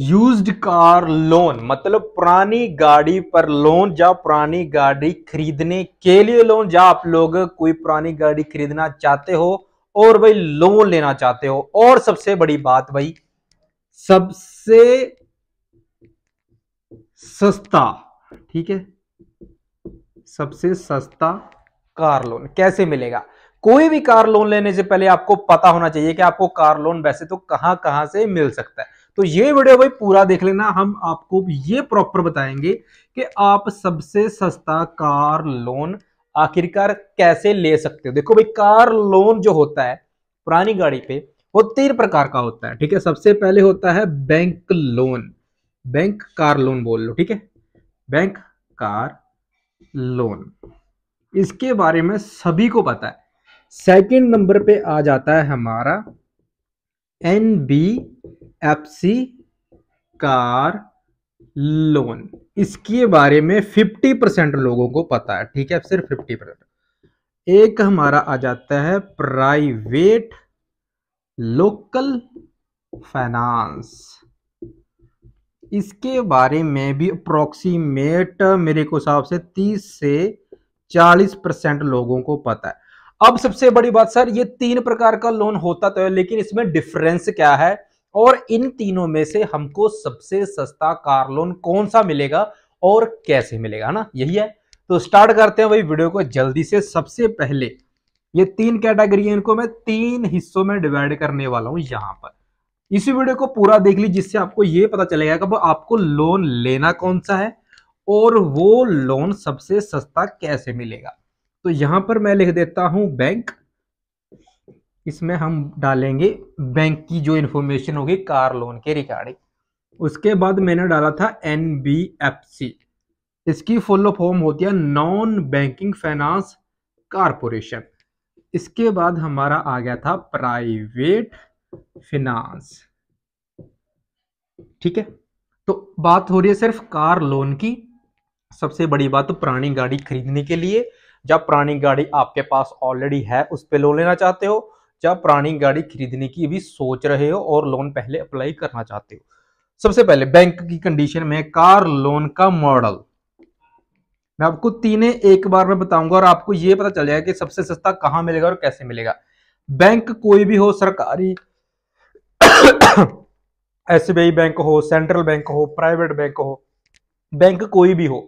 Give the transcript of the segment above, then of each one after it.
used car loan मतलब पुरानी गाड़ी पर लोन या पुरानी गाड़ी खरीदने के लिए लोन या आप लोग कोई पुरानी गाड़ी खरीदना चाहते हो और भाई लोन लेना चाहते हो और सबसे बड़ी बात भाई सबसे सस्ता ठीक है सबसे सस्ता कार लोन कैसे मिलेगा कोई भी कार लोन लेने से पहले आपको पता होना चाहिए कि आपको कार लोन वैसे तो कहां कहां से मिल सकता है तो ये वीडियो भाई पूरा देख लेना हम आपको ये प्रॉपर बताएंगे कि आप सबसे सस्ता कार लोन आखिरकार कैसे ले सकते हो देखो भाई कार लोन जो होता है पुरानी गाड़ी पे वो तीन प्रकार का होता है ठीक है सबसे पहले होता है bank loan bank car loan बोल लो ठीक है बैंक कार लोन इसके बारे में सभी को पता है सेकंड नंबर पे आ जाता है हमारा N B FC car loan इसके बारे में 50 परसेंट लोगों को पता है ठीक है सिर्फ 50 परसेंट एक हमारा आ जाता है प्राइवेट लोकल फाइनेंस इसके बारे में भी अप्रोक्सीमेट मेरे को हिसाब से 30 से 40 परसेंट लोगों को पता है अब सबसे बड़ी बात सर ये तीन प्रकार का लोन होता तो है लेकिन इसमें डिफरेंस क्या है और इन तीनों में से हमको सबसे सस्ता कार लोन कौन सा मिलेगा और कैसे मिलेगा ना यही है तो स्टार्ट करते हैं भाई वीडियो को जल्दी से सबसे पहले ये तीन कैटेगरी इनको मैं तीन हिस्सों में डिवाइड करने वाला हूं यहां पर इसी वीडियो को पूरा देख लीजिए जिससे आपको ये पता चलेगा कि आपको लोन लेना कौन सा है और वो लोन सबसे सस्ता कैसे मिलेगा तो यहां पर मैं लिख देता हूं बैंक इसमें हम डालेंगे बैंक की जो इन्फॉर्मेशन होगी कार लोन के रिगार्डिंग उसके बाद मैंने डाला था एन बी एफ सी इसकी फुल फॉर्म होती है नॉन बैंकिंग फाइनेंस कारपोरेशन इसके बाद हमारा आ गया था प्राइवेट फिनांस ठीक है तो बात हो रही है सिर्फ कार लोन की सबसे बड़ी बात तो पुरानी गाड़ी खरीदने के लिए जब पुरानी गाड़ी आपके पास ऑलरेडी है उस पर लोन लेना चाहते हो जब पुरानी गाड़ी खरीदने की भी सोच रहे हो और लोन पहले अप्लाई करना चाहते हो सबसे पहले बैंक की कंडीशन में कार लोन का मॉडल मैं आपको तीने एक बार में बताऊंगा और आपको ये पता चल जाएगा कि सबसे सस्ता कहाँ मिलेगा और कैसे मिलेगा बैंक कोई भी हो सरकारी एसबीआई बैंक हो सेंट्रल बैंक हो प्राइवेट बैंक हो बैंक कोई भी हो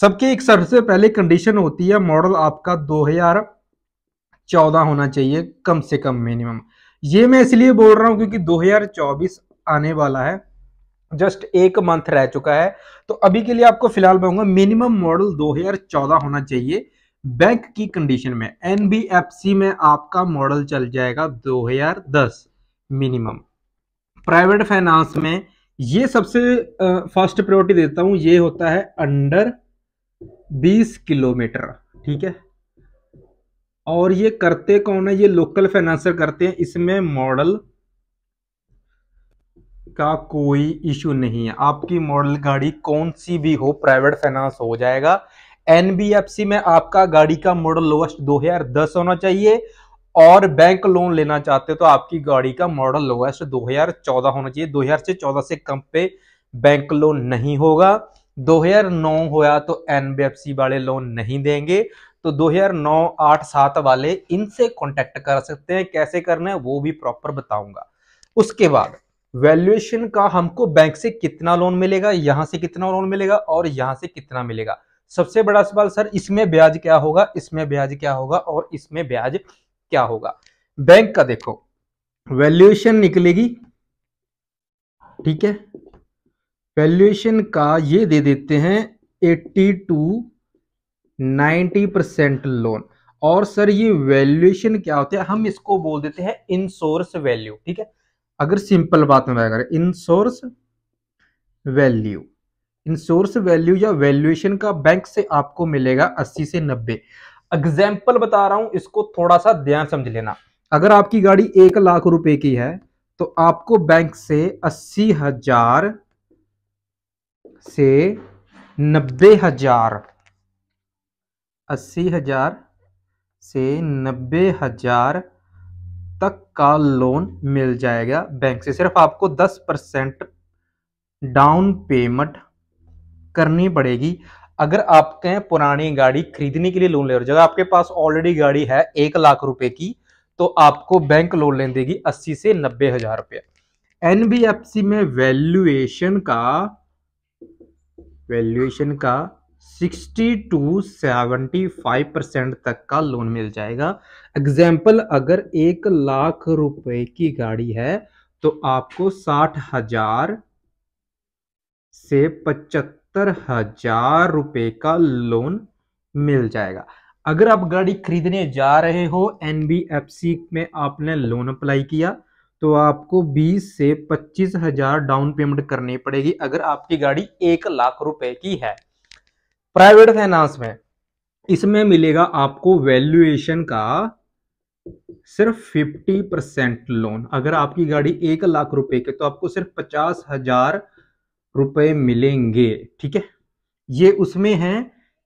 सबके एक सबसे पहले कंडीशन होती है मॉडल आपका हजार चौदह होना चाहिए कम से कम मिनिमम ये मैं इसलिए बोल रहा हूँ क्योंकि 2024 आने वाला है जस्ट एक मंथ रह चुका है तो अभी के लिए आपको फिलहाल कहूंगा मिनिमम मॉडल 2014 होना चाहिए बैंक की कंडीशन में एनबीएफसी में आपका मॉडल चल जाएगा 2010 मिनिमम प्राइवेट फाइनेंस में ये सबसे फर्स्ट प्रायोरिटी देता हूं ये होता है अंडर 20 किलोमीटर ठीक है और ये करते कौन है ये लोकल फाइनेंसर करते हैं इसमें मॉडल का कोई इशू नहीं है आपकी मॉडल गाड़ी कौन सी भी हो प्राइवेट फाइनेंस हो जाएगा एनबीएफसी में आपका गाड़ी का मॉडल लोवेस्ट 2010 होना चाहिए और बैंक लोन लेना चाहते हो तो आपकी गाड़ी का मॉडल लोवेस्ट 2014 होना चाहिए 2000 से 14 से कम पे बैंक लोन नहीं होगा 2009 होया तो एनबीएफसी वाले लोन नहीं देंगे तो सात वाले इनसे कांटेक्ट कर सकते हैं कैसे करना है वो भी प्रॉपर बताऊंगा उसके बाद वैल्यूएशन का हमको बैंक से कितना लोन मिलेगा यहां से कितना लोन मिलेगा और यहां से कितना मिलेगा सबसे बड़ा सवाल सर इसमें ब्याज क्या होगा इसमें ब्याज क्या होगा और इसमें ब्याज क्या होगा बैंक का देखो वैल्यूएशन निकलेगी ठीक है वैल्यूएशन का ये दे देते हैं 82 टू 90 परसेंट लोन और सर ये वैल्यूएशन क्या होता है हम इसको बोल देते हैं इन सोर्स वैल्यू ठीक है अगर सिंपल बात में करें in source value in source value या वैल्यूएशन का बैंक से आपको मिलेगा 80 से 90 एग्जाम्पल बता रहा हूं इसको थोड़ा सा ध्यान समझ लेना अगर आपकी गाड़ी एक लाख रुपए की है तो आपको बैंक से अस्सी हजार से नब्बे हजार अस्सी हज़ार से नब्बे हज़ार तक का लोन मिल जाएगा बैंक से सिर्फ आपको दस परसेंट डाउन पेमेंट करनी पड़ेगी अगर आपके पुरानी गाड़ी खरीदने के लिए लोन ले रहे हो जगह आपके पास ऑलरेडी गाड़ी है एक लाख रुपए की तो आपको बैंक लोन ले देगी अस्सी से नब्बे हजार रुपये एन में वैल्यूएशन का वैल्यूएशन का sixty two seventy five percent तक का लोन मिल जाएगा एग्जाम्पल अगर एक लाख रुपए की गाड़ी है तो आपको साठ हजार से पचहत्तर हजार रुपये का लोन मिल जाएगा अगर आप गाड़ी खरीदने जा रहे हो एनबीएफसी में आपने लोन अप्लाई किया तो आपको 20 से पच्चीस हजार डाउन पेमेंट करनी पड़ेगी अगर आपकी गाड़ी एक लाख रुपए की है प्राइवेट फाइनेंस में इसमें मिलेगा आपको वैल्यूएशन का सिर्फ फिफ्टी परसेंट लोन अगर आपकी गाड़ी एक लाख रुपए के तो आपको सिर्फ पचास हजार रुपए मिलेंगे ठीक है ये उसमें है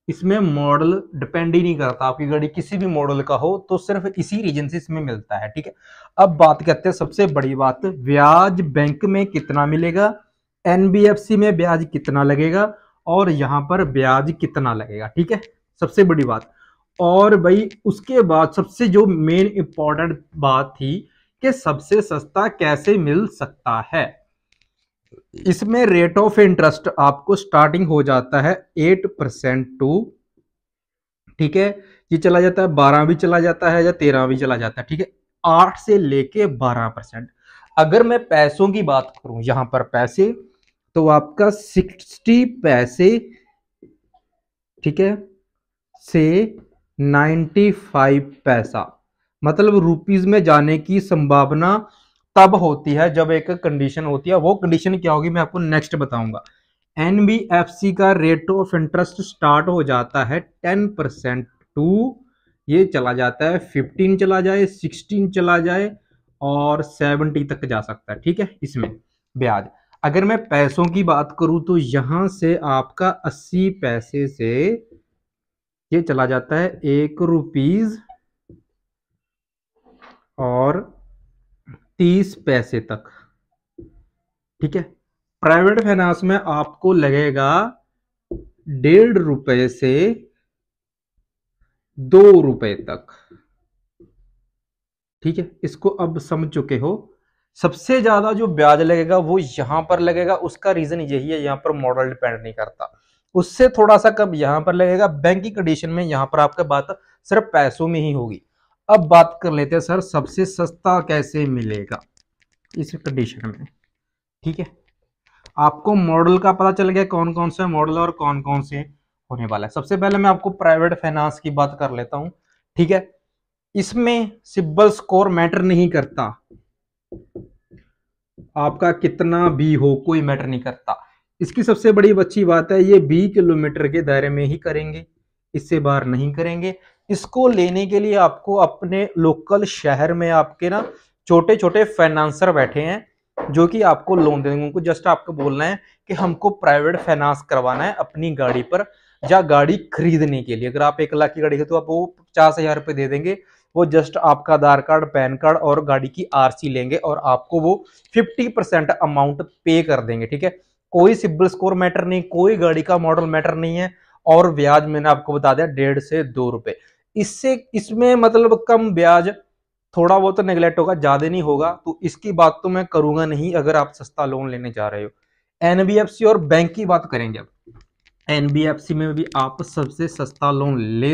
इसमें मॉडल डिपेंड ही नहीं करता आपकी गाड़ी किसी भी मॉडल का हो तो सिर्फ इसी रीजन से इसमें मिलता है ठीक है अब बात करते हैं सबसे बड़ी बात ब्याज बैंक में कितना मिलेगा एनबीएफसी में ब्याज कितना लगेगा और यहाँ पर ब्याज कितना लगेगा ठीक है सबसे बड़ी बात और भाई उसके बाद सबसे जो मेन इंपॉर्टेंट बात थी कि सबसे सस्ता कैसे मिल सकता है इसमें रेट ऑफ इंटरेस्ट आपको स्टार्टिंग हो जाता है एट परसेंट टू ठीक है ये चला जाता है बारह भी चला जाता है या तेरह भी चला जाता है ठीक है आठ से लेके बारह परसेंट अगर मैं पैसों की बात करूं यहां पर पैसे तो आपका सिक्सटी पैसे ठीक है से नाइन्टी फाइव पैसा मतलब रुपीज में जाने की संभावना तब होती है जब एक कंडीशन होती है वो कंडीशन क्या होगी मैं आपको नेक्स्ट बताऊंगा एनबीएफसी का रेट ऑफ इंटरेस्ट स्टार्ट हो जाता है टेन परसेंट टू ये चला जाता है फिफ्टीन चला जाए सिक्सटीन चला जाए और सेवनटी तक जा सकता है ठीक है इसमें ब्याज अगर मैं पैसों की बात करूं तो यहां से आपका अस्सी पैसे से ये चला जाता है एक रुपीज और तीस पैसे तक ठीक है प्राइवेट फाइनेंस में आपको लगेगा डेढ़ रुपए से दो रुपए तक ठीक है इसको अब समझ चुके हो सबसे ज़्यादा जो ब्याज लगेगा वो यहां पर लगेगा उसका रीज़न यही है यहाँ पर मॉडल डिपेंड नहीं करता उससे थोड़ा सा कम यहां पर लगेगा बैंक की कंडीशन में यहां पर आपका बात सिर्फ पैसों में ही होगी अब बात कर लेते हैं सर सबसे सस्ता कैसे मिलेगा इस कंडीशन में ठीक है आपको मॉडल का पता चल गया कौन कौन से मॉडल और कौन कौन से होने वाला है सबसे पहले मैं आपको प्राइवेट फाइनेंस की बात कर लेता हूँ ठीक है इसमें सिबल स्कोर मैटर नहीं करता आपका कितना भी हो कोई मैटर नहीं करता इसकी सबसे बड़ी अच्छी बात है ये बी किलोमीटर के दायरे में ही करेंगे इससे बाहर नहीं करेंगे इसको लेने के लिए आपको अपने लोकल शहर में आपके ना छोटे छोटे फाइनेंसर बैठे हैं जो कि आपको लोन देंगे उनको जस्ट आपको बोलना है कि हमको प्राइवेट फाइनेंस करवाना है अपनी गाड़ी पर या गाड़ी खरीदने के लिए अगर आप एक लाख की गाड़ी है तो आप वो पचास हजार रुपये दे देंगे वो जस्ट आपका आधार कार्ड पैन कार्ड और गाड़ी की आरसी लेंगे और आपको वो 50 परसेंट अमाउंट पे कर देंगे ठीक है कोई सिबिल स्कोर मैटर नहीं कोई गाड़ी का मॉडल मैटर नहीं है और ब्याज मैंने आपको बता दिया डेढ़ से दो रुपए इससे इसमें मतलब कम ब्याज थोड़ा बहुत तो नेग्लेक्ट होगा ज्यादा नहीं होगा तो इसकी बात तो मैं करूंगा नहीं अगर आप सस्ता लोन लेने जा रहे हो एनबीएफसी और बैंक की बात करेंगे अब एनबीएफसी में भी आप सबसे सस्ता लोन ले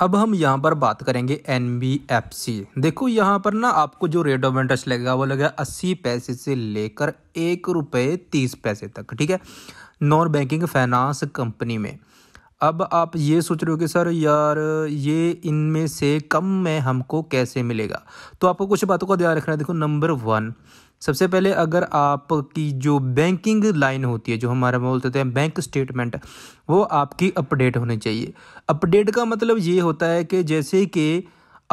अब हम यहाँ पर बात करेंगे एन देखो यहाँ पर ना आपको जो रेट ऑफ इंटरेस्ट लगेगा वो लगेगा अस्सी पैसे से लेकर एक रुपये तीस पैसे तक ठीक है नॉन बैंकिंग फाइनेंस कंपनी में अब आप ये सोच रहे हो कि सर यार ये इनमें से कम में हमको कैसे मिलेगा तो आपको कुछ बातों का ध्यान रखना है देखो नंबर वन सबसे पहले अगर आपकी जो बैंकिंग लाइन होती है जो हमारा बोलते हैं बैंक स्टेटमेंट वो आपकी अपडेट होनी चाहिए अपडेट का मतलब ये होता है कि जैसे कि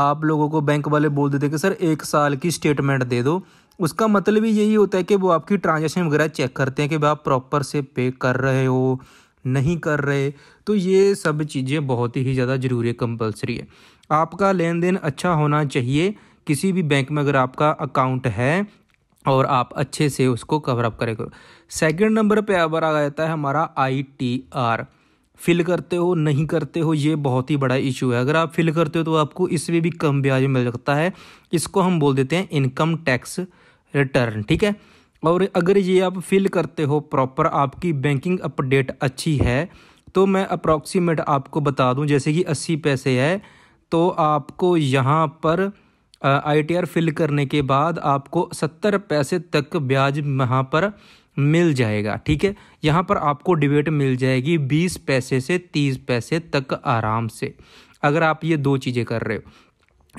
आप लोगों को बैंक वाले बोल देते हैं कि सर एक साल की स्टेटमेंट दे दो उसका मतलब ही यही होता है कि वो आपकी ट्रांजेक्शन वगैरह चेक करते हैं कि आप प्रॉपर से पे कर रहे हो नहीं कर रहे तो ये सब चीज़ें बहुत ही ज़्यादा ज़रूरी है कंपलसरी है आपका लेन देन अच्छा होना चाहिए किसी भी बैंक में अगर आपका अकाउंट है और आप अच्छे से उसको कवर अप करें करो सेकेंड नंबर पे अब आ जाता है हमारा आई टी आर फिल करते हो नहीं करते हो ये बहुत ही बड़ा इशू है अगर आप फिल करते हो तो आपको इसमें भी कम ब्याज मिल सकता है इसको हम बोल देते हैं इनकम टैक्स रिटर्न ठीक है और अगर ये आप फिल करते हो प्रॉपर आपकी बैंकिंग अपडेट अच्छी है तो मैं अप्रॉक्सीमेट आपको बता दूं जैसे कि अस्सी पैसे है तो आपको यहाँ पर आई फिल करने के बाद आपको सत्तर पैसे तक ब्याज वहाँ पर मिल जाएगा ठीक है यहाँ पर आपको डिबेट मिल जाएगी बीस पैसे से तीस पैसे तक आराम से अगर आप ये दो चीज़ें कर रहे हो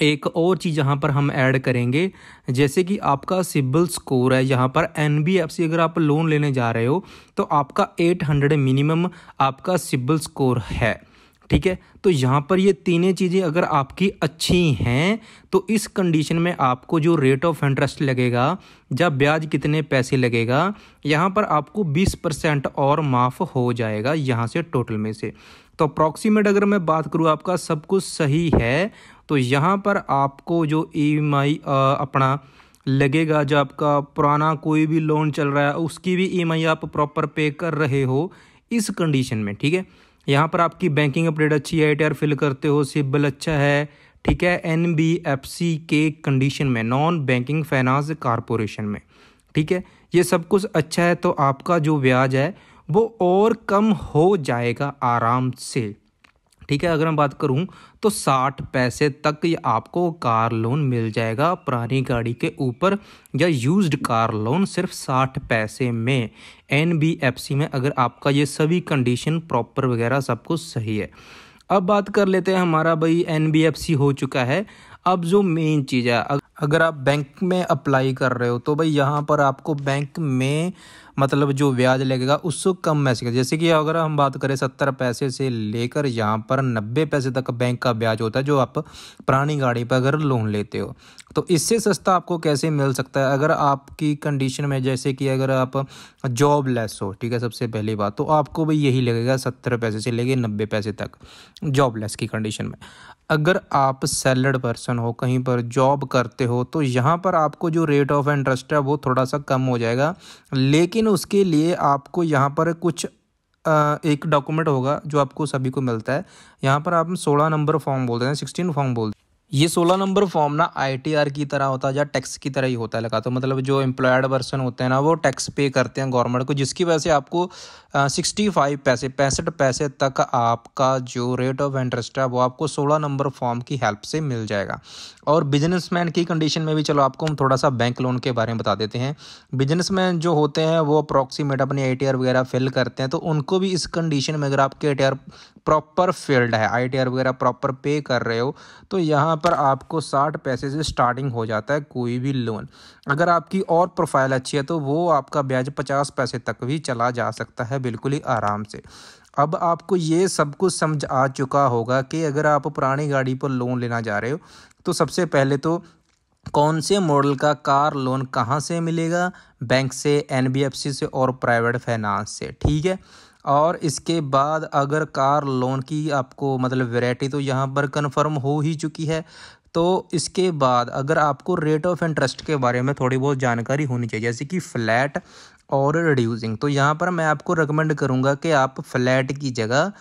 एक और चीज़ यहाँ पर हम ऐड करेंगे जैसे कि आपका सिबिल स्कोर है यहाँ पर एन अगर आप लोन लेने जा रहे हो तो आपका 800 मिनिमम आपका सिबिल स्कोर है ठीक है तो यहाँ पर ये तीनों चीज़ें अगर आपकी अच्छी हैं तो इस कंडीशन में आपको जो रेट ऑफ इंटरेस्ट लगेगा या ब्याज कितने पैसे लगेगा यहाँ पर आपको 20 परसेंट और माफ़ हो जाएगा यहाँ से टोटल में से तो अप्रॉक्सीमेट अगर मैं बात करूँ आपका सब कुछ सही है तो यहाँ पर आपको जो ई e अपना लगेगा जो आपका पुराना कोई भी लोन चल रहा है उसकी भी ई e आप प्रॉपर पे कर रहे हो इस कंडीशन में ठीक है यहाँ पर आपकी बैंकिंग अपडेट अच्छी है आई फिल करते हो सिबल अच्छा है ठीक है एन के कंडीशन में नॉन बैंकिंग फाइनेंस कारपोरेशन में ठीक है ये सब कुछ अच्छा है तो आपका जो ब्याज है वो और कम हो जाएगा आराम से ठीक है अगर मैं बात करूँ तो साठ पैसे तक ये आपको कार लोन मिल जाएगा पुरानी गाड़ी के ऊपर या यूज्ड कार लोन सिर्फ साठ पैसे में एन में अगर आपका ये सभी कंडीशन प्रॉपर वगैरह सब कुछ सही है अब बात कर लेते हैं हमारा भाई एन हो चुका है अब जो मेन चीज़ है अगर आप बैंक में अप्लाई कर रहे हो तो भाई यहाँ पर आपको बैंक में मतलब जो ब्याज लगेगा उसको कम मैसेगा जैसे कि अगर हम बात करें सत्तर पैसे से लेकर यहाँ पर नब्बे पैसे तक बैंक का ब्याज होता है जो आप पुरानी गाड़ी पर अगर लोन लेते हो तो इससे सस्ता आपको कैसे मिल सकता है अगर आपकी कंडीशन में जैसे कि अगर आप जॉब लेस हो ठीक है सबसे पहली बात तो आपको भी यही लगेगा सत्तर पैसे से लेके नब्बे पैसे तक जॉब लेस की कंडीशन में अगर आप सैलड पर्सन हो कहीं पर जॉब करते हो तो यहाँ पर आपको जो रेट ऑफ इंटरेस्ट है वो थोड़ा सा कम हो जाएगा लेकिन उसके लिए आपको यहाँ पर कुछ एक डॉक्यूमेंट होगा जो आपको सभी को मिलता है यहाँ पर आप सोलह नंबर फॉर्म बोलते हैं सिक्सटीन फॉर्म बोलते हैं ये सोलह नंबर फॉर्म ना आईटीआर की तरह होता है या टैक्स की तरह ही होता है लगा तो मतलब जो एम्प्लॉयड पर्सन होते हैं ना वो टैक्स पे करते हैं गवर्नमेंट को जिसकी वजह से आपको सिक्सटी फाइव पैसे पैंसठ पैसे तक आपका जो रेट ऑफ इंटरेस्ट है वो आपको सोलह नंबर फॉर्म की हेल्प से मिल जाएगा और बिजनेस की कंडीशन में भी चलो आपको हम थोड़ा सा बैंक लोन के बारे में बता देते हैं बिजनेस जो होते हैं वो अप्रॉक्सीमेट अपनी आई वगैरह फिल करते हैं तो उनको भी इस कंडीशन में अगर आपके आई प्रॉपर फील्ड है आई वगैरह प्रॉपर पे कर रहे हो तो यहाँ पर आपको साठ पैसे से स्टार्टिंग हो जाता है कोई भी लोन अगर आपकी और प्रोफाइल अच्छी है तो वो आपका ब्याज पचास पैसे तक भी चला जा सकता है बिल्कुल ही आराम से अब आपको ये सब कुछ समझ आ चुका होगा कि अगर आप पुरानी गाड़ी पर लोन लेना जा रहे हो तो सबसे पहले तो कौन से मॉडल का कार लोन कहाँ से मिलेगा बैंक से एनबीएफसी से और प्राइवेट फाइनेंस से ठीक है और इसके बाद अगर कार लोन की आपको मतलब वैरायटी तो यहाँ पर कंफर्म हो ही चुकी है तो इसके बाद अगर आपको रेट ऑफ इंटरेस्ट के बारे में थोड़ी बहुत जानकारी होनी चाहिए जैसे कि फ्लैट और रिड्यूसिंग तो यहाँ पर मैं आपको रिकमेंड करूँगा कि आप फ्लैट की जगह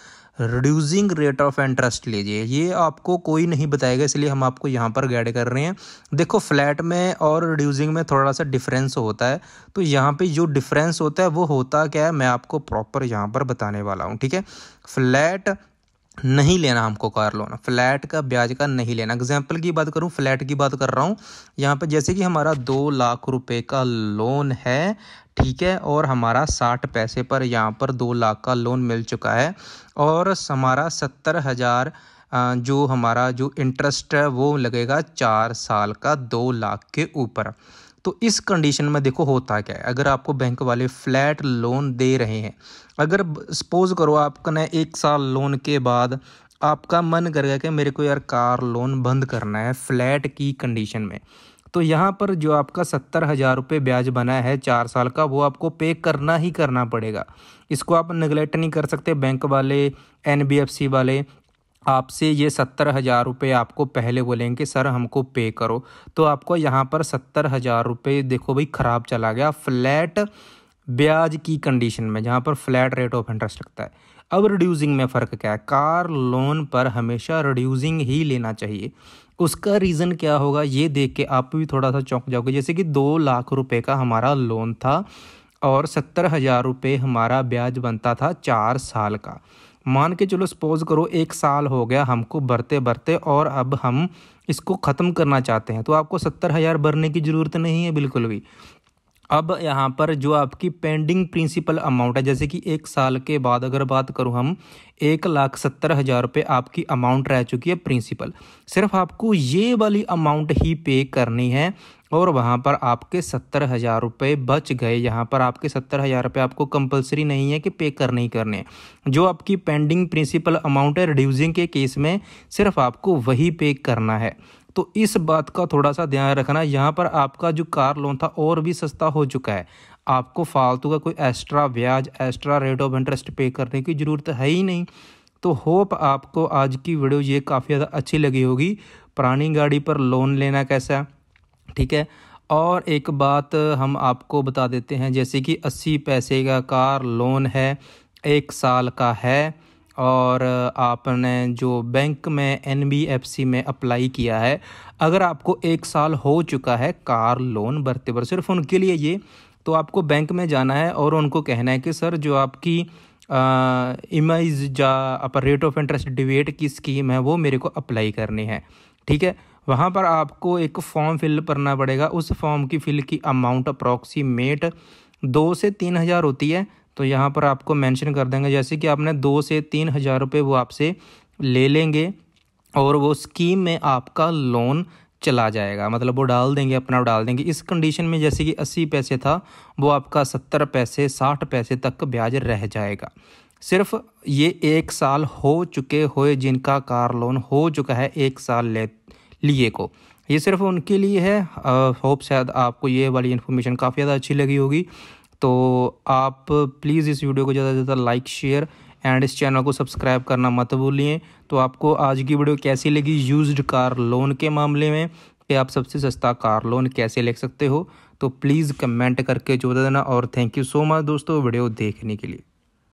रिड्यूसिंग रेट ऑफ इंटरेस्ट लीजिए ये आपको कोई नहीं बताएगा इसलिए हम आपको यहाँ पर गाइड कर रहे हैं देखो फ्लैट में और रिड्यूसिंग में थोड़ा सा डिफरेंस होता है तो यहाँ पे जो डिफरेंस होता है वो होता क्या है मैं आपको प्रॉपर यहाँ पर बताने वाला हूँ ठीक है फ्लैट नहीं लेना हमको कार लोन फ्लैट का ब्याज का नहीं लेना एग्जाम्पल की बात करूँ फ्लैट की बात कर रहा हूँ यहाँ पर जैसे कि हमारा दो लाख रुपए का लोन है ठीक है और हमारा साठ पैसे पर यहाँ पर दो लाख का लोन मिल चुका है और हमारा सत्तर हज़ार जो हमारा जो इंटरेस्ट है वो लगेगा चार साल का दो लाख के ऊपर तो इस कंडीशन में देखो होता क्या है अगर आपको बैंक वाले फ्लैट लोन दे रहे हैं अगर सपोज़ करो आपने एक साल लोन के बाद आपका मन कर गया कि मेरे को यार कार लोन बंद करना है फ्लैट की कंडीशन में तो यहाँ पर जो आपका सत्तर हज़ार रुपये ब्याज बना है चार साल का वो आपको पे करना ही करना पड़ेगा इसको आप निगलेक्ट नहीं कर सकते बैंक वाले एन वाले आपसे ये सत्तर हज़ार रुपये आपको पहले बोलेंगे सर हमको पे करो तो आपको यहाँ पर सत्तर हज़ार रुपये देखो भाई ख़राब चला गया फ्लैट ब्याज की कंडीशन में जहाँ पर फ्लैट रेट ऑफ इंटरेस्ट लगता है अब रिड्यूसिंग में फ़र्क क्या है कार लोन पर हमेशा रिड्यूसिंग ही लेना चाहिए उसका रीज़न क्या होगा ये देख के आप भी थोड़ा सा चौंक जाओगे जैसे कि दो लाख रुपए का हमारा लोन था और सत्तर हज़ार रुपये हमारा ब्याज बनता था चार साल का मान के चलो सपोज़ करो एक साल हो गया हमको बरते बरते और अब हम इसको ख़त्म करना चाहते हैं तो आपको सत्तर हज़ार भरने की ज़रूरत नहीं है बिल्कुल भी अब यहाँ पर जो आपकी पेंडिंग प्रिंसिपल अमाउंट है जैसे कि एक साल के बाद अगर बात करूँ हम एक लाख सत्तर हज़ार रुपये आपकी अमाउंट रह चुकी है प्रिंसिपल सिर्फ आपको ये वाली अमाउंट ही पे करनी है और वहाँ पर आपके सत्तर हज़ार रुपये बच गए यहाँ पर आपके सत्तर हज़ार रुपये आपको कंपलसरी नहीं है कि पे करने ही करने जो आपकी पेंडिंग प्रिंसिपल अमाउंट है रिड्यूजिंग के केस में सिर्फ आपको वही पे करना है तो इस बात का थोड़ा सा ध्यान रखना यहाँ पर आपका जो कार लोन था और भी सस्ता हो चुका है आपको फालतू का कोई एक्स्ट्रा ब्याज एक्स्ट्रा रेट ऑफ इंटरेस्ट पे करने की ज़रूरत है ही नहीं तो होप आपको आज की वीडियो ये काफ़ी ज़्यादा अच्छी लगी होगी पुरानी गाड़ी पर लोन लेना कैसा ठीक है और एक बात हम आपको बता देते हैं जैसे कि अस्सी पैसे का कार लोन है एक साल का है और आपने जो बैंक में एन में अप्लाई किया है अगर आपको एक साल हो चुका है कार लोन भरते भर सिर्फ उनके लिए ये तो आपको बैंक में जाना है और उनको कहना है कि सर जो आपकी इमेज जा आप रेट ऑफ इंटरेस्ट डिबेट की स्कीम है वो मेरे को अप्लाई करनी है ठीक है वहाँ पर आपको एक फॉर्म फिल करना पड़ेगा उस फॉर्म की फिल की अमाउंट अप्रॉक्सीमेट दो से तीन हज़ार होती है तो यहाँ पर आपको मेंशन कर देंगे जैसे कि आपने दो से तीन हज़ार रुपये वो आपसे ले लेंगे और वो स्कीम में आपका लोन चला जाएगा मतलब वो डाल देंगे अपना डाल देंगे इस कंडीशन में जैसे कि अस्सी पैसे था वो आपका सत्तर पैसे साठ पैसे तक ब्याज रह जाएगा सिर्फ ये एक साल हो चुके हुए जिनका कार लोन हो चुका है एक साल ले लिए को ये सिर्फ उनके लिए है होप शायद आपको ये वाली इन्फॉर्मेशन काफ़ी ज़्यादा अच्छी लगी होगी तो आप प्लीज़ इस वीडियो को ज़्यादा से ज़्यादा लाइक शेयर एंड इस चैनल को सब्सक्राइब करना मत भूलिए तो आपको आज की वीडियो कैसी लगी यूज्ड कार लोन के मामले में कि आप सबसे सस्ता कार लोन कैसे ले सकते हो तो प्लीज़ कमेंट करके जोड़ देना और थैंक यू सो मच दोस्तों वीडियो देखने के लिए